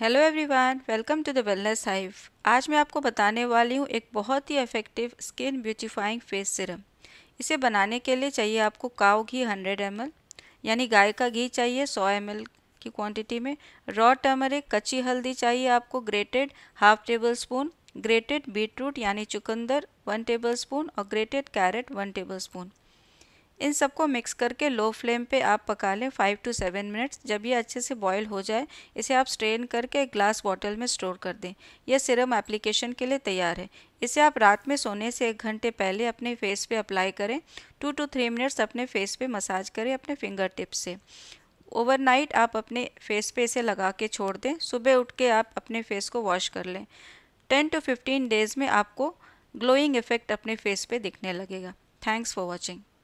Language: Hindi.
hello everyone welcome to the wellness hive आज मैं आपको बताने वाली हूँ एक बहुत ही effective skin beautifying face serum इसे बनाने के लिए चाहिए आपको काव घी 100 एम यानी गाय का घी चाहिए 100 एम की क्वांटिटी में रॉ टर्मरिक कच्ची हल्दी चाहिए आपको grated half tablespoon grated beetroot यानी चुकंदर वन टेबल स्पून और grated carrot one tablespoon इन सबको मिक्स करके लो फ्लेम पे आप पका लें फाइव टू सेवन मिनट्स जब ये अच्छे से बॉयल हो जाए इसे आप स्ट्रेन करके एक ग्लास बॉटल में स्टोर कर दें यह सिरम एप्लीकेशन के लिए तैयार है इसे आप रात में सोने से एक घंटे पहले अपने फेस पे अप्लाई करें टू टू थ्री मिनट्स अपने फेस पे मसाज करें अपने फिंगर टिप्स से ओवरनाइट आप अपने फेस पे इसे लगा के छोड़ दें सुबह उठ के आप अपने फेस को वॉश कर लें टेन टू फिफ्टीन डेज़ में आपको ग्लोइंग इफेक्ट अपने फेस पे दिखने लगेगा थैंक्स फॉर वॉचिंग